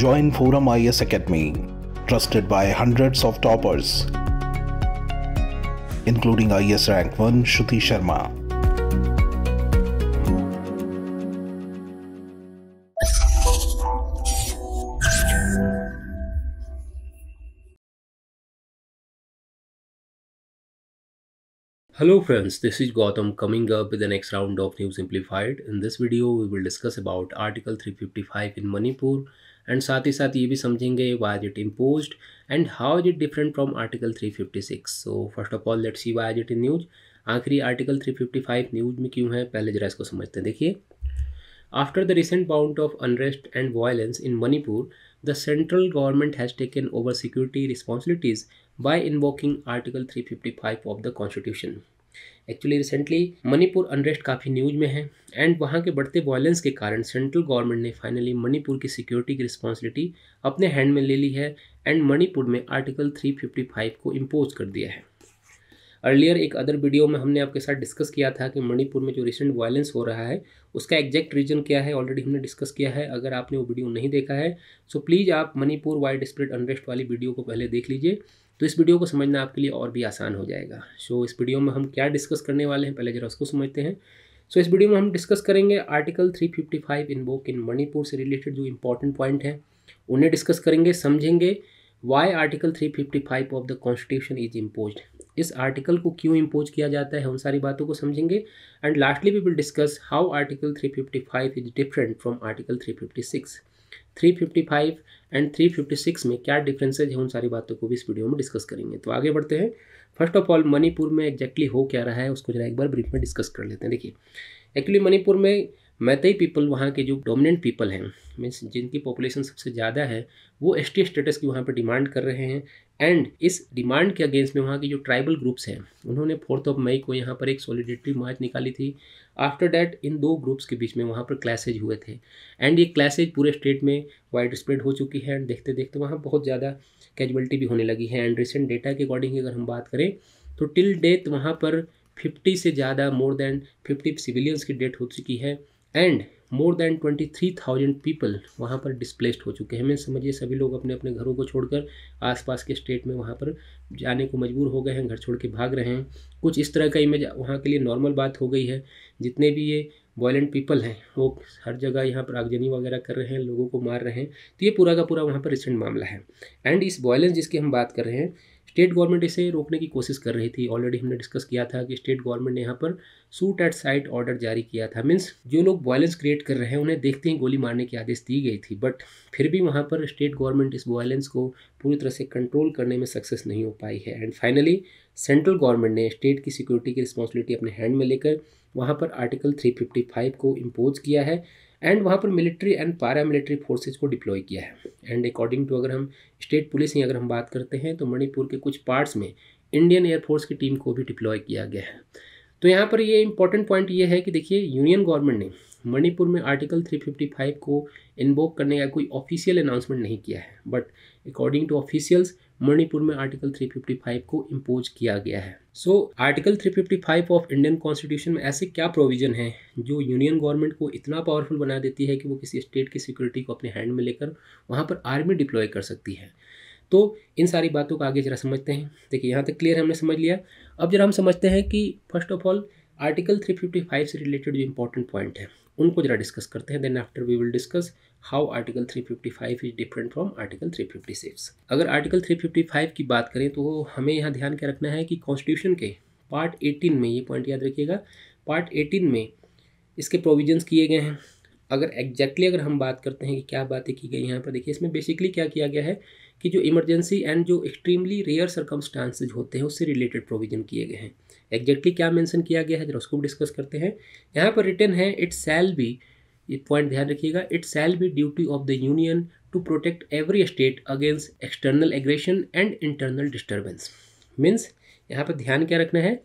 join Forum IS Academy, trusted by hundreds of toppers, including IS rank 1 Shruti Sharma. Hello friends, this is Gautam coming up with the next round of News Simplified. In this video, we will discuss about Article 355 in Manipur and साथ ही साथ ये भी समझेंगे why is it impose and how is it different from article three fifty six so first of all let's see why is it in news आखिरी article three fifty five news में क्यों है पहले जरा इसको समझते हैं देखिए after the recent bound of unrest and violence in Manipur the central government has taken over security responsibilities bye in article three fifty five of the constitution actually recently Manipur unrest काफ़ी न्यूज में है एंड वहाँ के बढ़ते violence के कारण central government ने finally Manipur की सिक्योरिटी की रिस्पॉन्सिबिलिटी अपने हैंड में ले ली है एंड मणिपुर में आर्टिकल 355 को इम्पोज कर दिया है अर्लियर एक अदर वीडियो में हमने आपके साथ डिस्कस किया था कि मणिपुर में जो रिसेंट वायलेंस हो रहा है उसका एग्जैक्ट रीजन क्या है ऑलरेडी हमने डिस्कस किया है अगर आपने वो वीडियो नहीं देखा है सो प्लीज़ आप मणिपुर वाइड स्प्रेड अनरेस्ट वाली वीडियो को पहले देख लीजिए तो इस वीडियो को समझना आपके लिए और भी आसान हो जाएगा सो इस वीडियो में हम क्या डिस्कस करने वाले हैं पहले जरा उसको समझते हैं सो इस वीडियो में हम डिस्कस करेंगे article 355 invoke in Manipur से रिलेटेड जो इंपॉर्टेंट पॉइंट हैं उन्हें डिस्कस करेंगे समझेंगे why article 355 of the constitution is impose इस आर्टिकल को क्यों इम्पोज किया जाता है उन सारी बातों को समझेंगे and lastly we will discuss how article 355 is different from article 356 355 and 356 में क्या डिफरेंसेज है उन सारी बातों को भी इस वीडियो में डिस्कस करेंगे तो आगे बढ़ते हैं फर्स्ट ऑफ ऑल मणिपुर में एक्जैक्टली हो क्या रहा है उसको जरा एक बार ब्रीफ में डिस्कस कर लेते हैं देखिए एक्चुअली मणिपुर में मैतई पीपल वहाँ के जो डोमिनेंट पीपल हैं मीन्स जिनकी पॉपुलेशन सबसे ज़्यादा है वो एस टी स्टेटस की वहाँ पर डिमांड कर रहे हैं एंड इस डिमांड के अगेंस्ट में वहाँ के जो ट्राइबल ग्रुप्स हैं उन्होंने फोर्थ ऑफ मई को यहाँ पर एक सॉलिडेटरी मार्च निकाली थी आफ्टर डैट इन दो ग्रुप्स के बीच में वहाँ पर क्लैसेज हुए थे एंड ये क्लैसेज पूरे स्टेट में वाइड स्प्रेड हो चुकी है एंड देखते देखते वहाँ बहुत ज़्यादा कैजुअलिटी भी होने लगी है एंड रिसेंट डेटा के अकॉर्डिंग अगर हम बात करें तो टिल डेथ वहाँ पर फिफ्टी से ज़्यादा मोर देन फिफ्टी सिविलियंस की डेथ हो चुकी है and more than twenty three thousand people वहाँ पर डिस्प्लेस्ड हो चुके हैं मैं समझिए सभी लोग अपने अपने घरों को छोड़कर आसपास के स्टेट में वहाँ पर जाने को मजबूर हो गए हैं घर छोड़ के भाग रहे हैं कुछ इस तरह का इमेज वहाँ के लिए नॉर्मल बात हो गई है जितने भी ये वॉयलेंट पीपल हैं वो हर जगह यहाँ पर आगजनी वगैरह कर रहे हैं लोगों को मार रहे हैं तो ये पूरा का पूरा वहाँ पर रिसेंट मामला है एंड इस वॉयलेंस जिसकी हम बात कर रहे हैं स्टेट गवर्नमेंट इसे रोकने की कोशिश कर रही थी ऑलरेडी हमने डिस्कस किया था कि स्टेट गवर्नमेंट ने यहाँ पर सूट एट साइट ऑर्डर जारी किया था मीन्स जो लोग वायलेंस क्रिएट कर रहे हैं उन्हें देखते ही गोली मारने की आदेश दी गई थी बट फिर भी वहाँ पर स्टेट गवर्नमेंट इस वायलेंस को पूरी तरह से कंट्रोल करने में सक्सेस नहीं हो पाई है एंड फाइनली सेंट्रल गवर्नमेंट ने स्टेट की सिक्योरिटी की रिस्पॉन्सिबिलिटी अपने हैंड में लेकर वहाँ पर आर्टिकल 355 को इम्पोज किया है एंड वहाँ पर military and paramilitary forces को डिप्लॉय किया है एंड अकॉर्डिंग टू अगर हम स्टेट पुलिस की अगर हम बात करते हैं तो मणिपुर के कुछ पार्ट्स में इंडियन एयरफोर्स की टीम को भी डिप्लॉय किया गया है तो यहाँ पर ये इंपॉर्टेंट पॉइंट ये है कि देखिए यूनियन गवर्नमेंट ने मणिपुर में आर्टिकल 355 को इन्वोक करने का कोई ऑफिशियल अनाउंसमेंट नहीं किया है but according to officials Manipur में आर्टिकल 355 को इम्पोज किया गया है so article 355 of Indian constitution में ऐसे क्या प्रोविजन है जो यूनियन गवर्नमेंट को इतना पावरफुल बना देती है कि वो किसी स्टेट की सिक्योरिटी को अपने हैंड में लेकर वहाँ पर आर्मी डिप्लॉय कर सकती है तो इन सारी बातों को आगे ज़रा समझते हैं देखिए यहाँ तक क्लियर हमने समझ लिया अब जरा हम समझते हैं कि फर्स्ट ऑफ ऑल आर्टिकल 355 से रिलेटेड जो इंपॉर्टेंट पॉइंट है उनको जरा डिस्कस करते हैं then after we will discuss how article 355 is different from article 356 अगर आर्टिकल 355 की बात करें तो हमें यहाँ ध्यान क्या रखना है कि कॉन्स्टिट्यूशन के पार्ट 18 में ये पॉइंट याद रखिएगा पार्ट 18 में इसके प्रोविजन किए गए हैं अगर एग्जैक्टली exactly अगर हम बात करते हैं कि क्या बातें की गई यहाँ पर देखिए इसमें बेसिकली क्या किया गया है कि जो इमरजेंसी एंड जो एक्सट्रीमली रेयर सर्कमस्टांसेज होते हैं उससे रिलेटेड प्रोविजन किए गए हैं एग्जैक्टली क्या मेंशन किया गया है जरा उसको भी डिस्कस करते हैं यहाँ पर रिटर्न है इट सेल बी ये पॉइंट ध्यान रखिएगा it shall be duty of the union to protect every state against external aggression and internal disturbance means यहाँ पर ध्यान क्या रखना है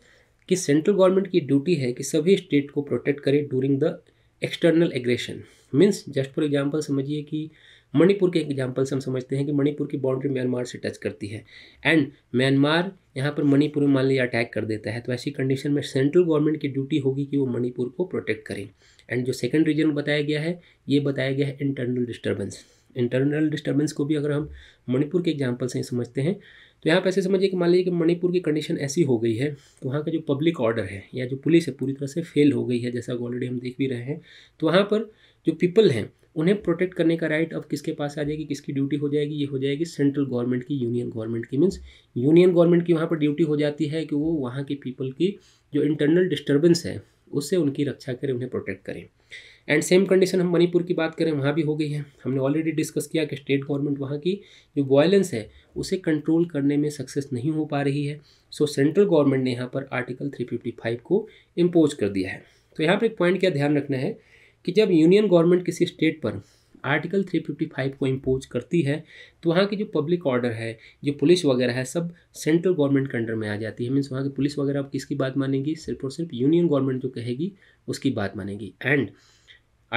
कि सेंट्रल गवर्नमेंट की ड्यूटी है कि सभी स्टेट को प्रोटेक्ट करे during the external aggression means just for example समझिए कि मणिपुर के एग्जाम्पल से हम समझते हैं कि मणिपुर की बाउंड्री म्यांमार से टच करती है एंड म्यांमार यहाँ पर मणिपुर में मान लीजिए अटैक कर देता है तो ऐसी कंडीशन में सेंट्रल गवर्नमेंट की ड्यूटी होगी कि वो मणिपुर को प्रोटेक्ट करें एंड जो सेकेंड रीजन बताया गया है ये बताया गया है इंटरनल डिस्टर्बेंस इंटरनल डिस्टर्बेंस को भी अगर हम मणिपुर के एग्जाम्पल से समझते हैं तो यहाँ पर ऐसे समझिए कि मान लीजिए कि मणिपुर की कंडीशन ऐसी हो गई है तो वहाँ का जो पब्लिक ऑर्डर है या जो पुलिस है पूरी तरह से फेल हो गई है जैसा ऑलरेडी हम देख भी रहे हैं तो वहाँ पर जो पीपल हैं उन्हें प्रोटेक्ट करने का राइट अब किसके पास आ जाएगी किसकी ड्यूटी हो जाएगी ये हो जाएगी सेंट्रल गवर्नमेंट की यूनियन गवर्नमेंट की मीन्स यूनियन गवर्नमेंट की वहाँ पर ड्यूटी हो जाती है कि वो वहाँ के पीपल की जो इंटरनल डिस्टर्बेंस है उससे उनकी रक्षा करें उन्हें प्रोटेक्ट करें एंड सेम कंडीशन हम मणिपुर की बात करें वहाँ भी हो गई है हमने ऑलरेडी डिस्कस किया कि स्टेट गवर्नमेंट वहाँ की जो वायलेंस है उसे कंट्रोल करने में सक्सेस नहीं हो पा रही है सो सेंट्रल गवर्नमेंट ने यहाँ पर आर्टिकल 355 को इम्पोज कर दिया है तो यहाँ पर एक पॉइंट क्या ध्यान रखना है कि जब यूनियन गवर्नमेंट किसी स्टेट पर आर्टिकल 355 को इम्पोज करती है तो वहाँ की जो पब्लिक ऑर्डर है जो पुलिस वगैरह है सब सेंट्रल गवर्नमेंट के अंडर में आ जाती है मीन्स वहाँ की पुलिस वगैरह अब किसकी बात मानेगी सिर्फ और सिर्फ यूनियन गवर्नमेंट जो कहेगी उसकी बात मानेगी and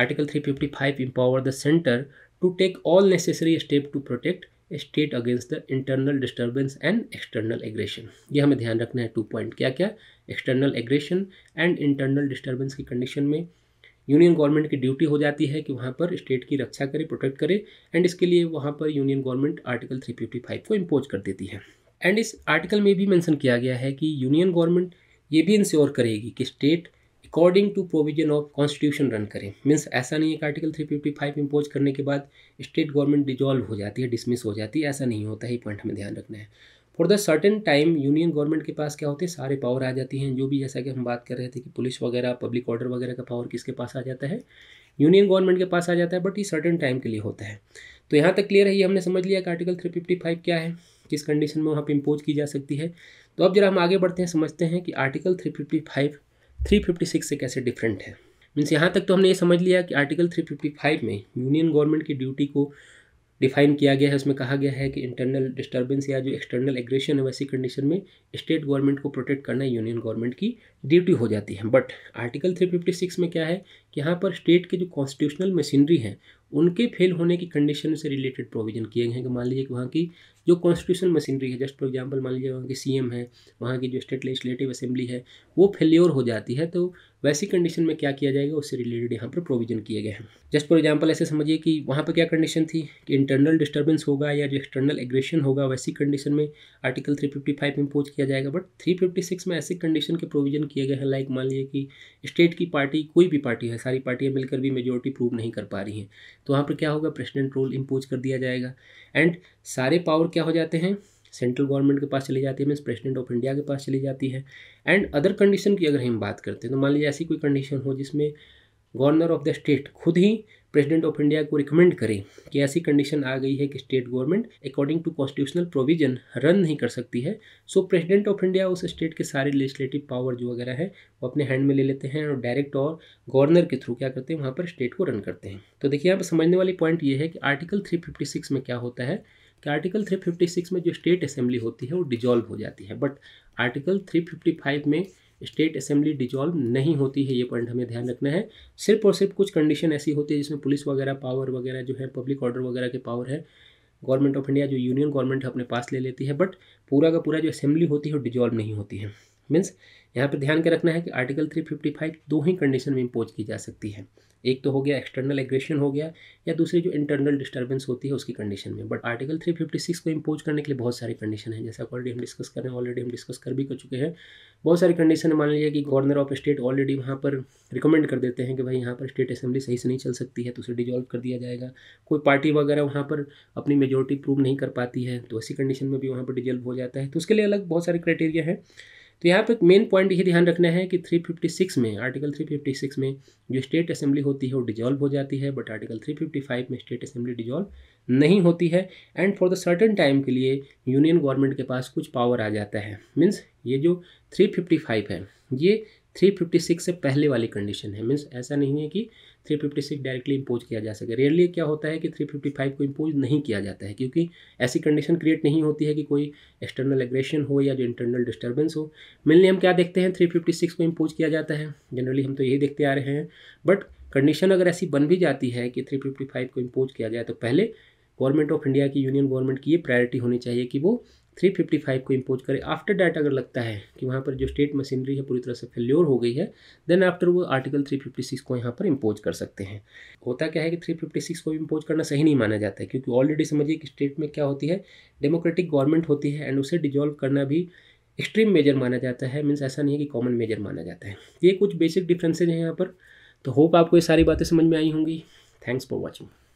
article 355 five empower the centre to take all necessary step to protect state against the internal disturbance and external aggression ये हमें ध्यान रखना है टू पॉइंट क्या क्या external aggression and internal disturbance की कंडीशन में यूनियन गवर्नमेंट की ड्यूटी हो जाती है कि वहाँ पर स्टेट की रक्षा करे प्रोटेक्ट करे एंड इसके लिए वहाँ पर यूनियन गवर्नमेंट आर्टिकल 355 को इम्पोज कर देती है एंड इस आर्टिकल में भी मैंसन किया गया है कि यूनियन गवर्नमेंट ये भी इंश्योर करेगी कि state according to provision of constitution run करें मीन्स ऐसा नहीं है कि आर्टिकल 355 इम्पोज करने के बाद स्टेट गवर्नमेंट डिजॉल्व हो जाती है डिसमिस हो जाती है ऐसा नहीं होता है पॉइंट हमें ध्यान रखना है for the certain time union government के पास क्या होते हैं सारे पावर आ जाती हैं जो भी जैसा कि हम बात कर रहे थे कि पुलिस वगैरह पब्लिक ऑर्डर वगैरह का पावर किसके पास आ जाता है यूनियन गवर्नमेंट के पास आ जाता है बट ये सर्टेन टाइम के लिए होता है तो यहाँ तक क्लियर है ये हमने समझ लिया कि आर्टिकल थ्री फिफ्टी फाइव क्या है किस कंडीशन में वहाँ पर इम्पोज की जा सकती है तो अब जरा हम आगे बढ़ते हैं समझते हैं कि article three fifty five three fifty six से कैसे डिफरेंट है मीन्स यहाँ तक तो हमने ये समझ लिया कि आर्टिकल थ्री फिफ्टी फाइव में यूनियन गवर्नमेंट की ड्यूटी को डिफाइन किया गया है उसमें कहा गया है कि इंटरनल डिस्टर्बेंस या जो एक्सटर्नल एग्रेशन है वैसी कंडीशन में स्टेट गवर्नमेंट को प्रोटेक्ट करना यूनियन गवर्नमेंट की ड्यूटी हो जाती है बट आर्टिकल 356 में क्या है कि यहाँ पर स्टेट के जो कॉन्स्टिट्यूशनल मशीनरी हैं उनके फेल होने की कंडीशन से रिलेटेड प्रोविजन किए गए हैं कि मान लीजिए कि वहाँ की जो कॉन्स्टिट्यूशनल मशीनरी है जस्ट फॉर एग्जाम्पल मान लीजिए वहाँ की सी है वहाँ की जो स्टेट लेजिस्लेटिव असेंबली है वो फेल्योर हो जाती है तो वैसी कंडीशन में क्या किया जाएगा उससे रिलेटेड यहाँ पर प्रोविजन किए गए हैं जस्ट फॉर एग्जाम्पल ऐसे समझिए कि वहाँ पर क्या कंडीशन थी कि इंटरनल डिस्टर्बेंस होगा या जो एक्सटर्नल एग्रेशन होगा वैसी कंडीशन में आर्टिकल 355 इम्पोज किया जाएगा बट 356 में ऐसी कंडीशन के प्रोविजन किए गए हैं लाइक मान लीजिए कि स्टेट की पार्टी कोई भी पार्टी है सारी पार्टियाँ मिलकर भी मेजोरिटी प्रूव नहीं कर पा रही हैं तो वहाँ पर क्या होगा प्रेसिडेंट रोल इम्पोज कर दिया जाएगा एंड सारे पावर क्या हो जाते हैं सेंट्रल गवर्नमेंट के पास चली जाती है मीन्स प्रेसिडेंट ऑफ इंडिया के पास चली जाती है एंड अदर कंडीशन की अगर हम बात करते हैं तो मान लीजिए ऐसी कोई कंडीशन हो जिसमें गवर्नर ऑफ द स्टेट खुद ही प्रेसिडेंट ऑफ इंडिया को रिकमेंड करें कि ऐसी कंडीशन आ गई है कि state government according to constitutional provision run नहीं कर सकती है सो प्रेसिडेंट ऑफ इंडिया उस स्टेट के सारे लेजिस्लेटिव पावर जो वगैरह है वो अपने हैंड में ले लेते हैं और डायरेक्ट और गवर्नर के थ्रू क्या करते हैं वहाँ पर स्टेट को रन करते हैं तो देखिए यहाँ पर समझने वाली पॉइंट ये है कि आर्टिकल थ्री में क्या होता है कि आर्टिकल 356 में जो स्टेट असेंबली होती है वो डिजॉल्व हो जाती है बट आर्टिकल 355 में स्टेट असेंबली डिजॉल्व नहीं होती है ये पॉइंट हमें ध्यान रखना है सिर्फ और सिर्फ कुछ कंडीशन ऐसी होती है जिसमें पुलिस वगैरह पावर वगैरह जो है पब्लिक ऑर्डर वगैरह के पावर है गवर्नमेंट ऑफ इंडिया जो यूनियन गवर्नमेंट है अपने पास ले लेती है बट पूरा का पूरा जो असेंबली होती है वो डिजॉल्व नहीं होती है मीन्स यहाँ पर ध्यान के रखना है कि आर्टिकल 355 दो ही कंडीशन में इम्पोज की जा सकती है एक तो हो गया एक्सटर्नल एग्रेशन हो गया या दूसरी जो इंटरनल डिस्टर्बेंस होती है उसकी कंडीशन में बट आर्टिकल 356 को इम्पोज करने के लिए बहुत सारी कंडीशन है जैसा ऑलरेडी हम डिस्कस कर रहे हैं ऑलरेडी हम डिस्कस कर भी कर चुके हैं बहुत सारी कंडीशन मान लीजिए कि गवर्नर ऑफ स्टेट ऑलरेडी वहाँ पर रिकमेंड कर देते हैं कि भाई यहाँ पर स्टेट असेंबली सही से नहीं चल सकती है तो उसे डिजॉल्व कर दिया जाएगा कोई पार्टी वगैरह वहाँ पर अपनी मेजोरिटी प्रूव नहीं कर पाती है तो ऐसी कंडीशन में भी वहाँ पर डिजॉल्व हो जाता है तो उसके लिए अलग बहुत सारे क्राइटेरिया हैं तो यहाँ पर मेन पॉइंट ये ध्यान रखना है कि 356 में आर्टिकल 356 में जो स्टेट असेंबली होती है वो डिजॉल्व हो जाती है बट आर्टिकल 355 में स्टेट असेंबली डिजॉल्व नहीं होती है and for the certain time के लिए यूनियन गवर्नमेंट के पास कुछ पावर आ जाता है मीन्स ये जो 355 है ये 356 से पहले वाली कंडीशन है मीन्स ऐसा नहीं है कि 356 डायरेक्टली इम्पोज किया जा सके रेयरली क्या होता है कि 355 को इम्पोज नहीं किया जाता है क्योंकि ऐसी कंडीशन क्रिएट नहीं होती है कि कोई एक्सटर्नल एग्रेशन हो या जो इंटरनल डिस्टर्बेंस हो मेनली हम क्या देखते हैं 356 को इम्पोज किया जाता है जनरली हम तो यही देखते आ रहे हैं बट कंडीशन अगर ऐसी बन भी जाती है कि फाइव को इम्पोज किया जाए तो पहले गवर्नमेंट ऑफ इंडिया की यूनियन गवर्नमेंट की ये प्रायोरिटी होनी चाहिए कि वो 355 को इम्पोज करे आफ्टर डैट अगर लगता है कि वहाँ पर जो स्टेट मशीनरी है पूरी तरह से फेल्योर हो गई है देन आफ्टर वो आर्टिकल 356 को यहाँ पर इम्पोज कर सकते हैं होता क्या है कि 356 को इम्पोज करना सही नहीं माना जाता है क्योंकि ऑलरेडी समझिए कि स्टेट में क्या होती है डेमोक्रेटिक गवर्नमेंट होती है एंड उसे डिजॉल्व करना भी एक्सट्रीम मेजर माना जाता है मीन्स ऐसा नहीं है कि कॉमन मेजर माना जाता है ये कुछ बेसिक डिफ्रेंसेज हैं यहाँ पर तो होप आपको ये सारी बातें समझ में आई होंगी थैंक्स फॉर वॉचिंग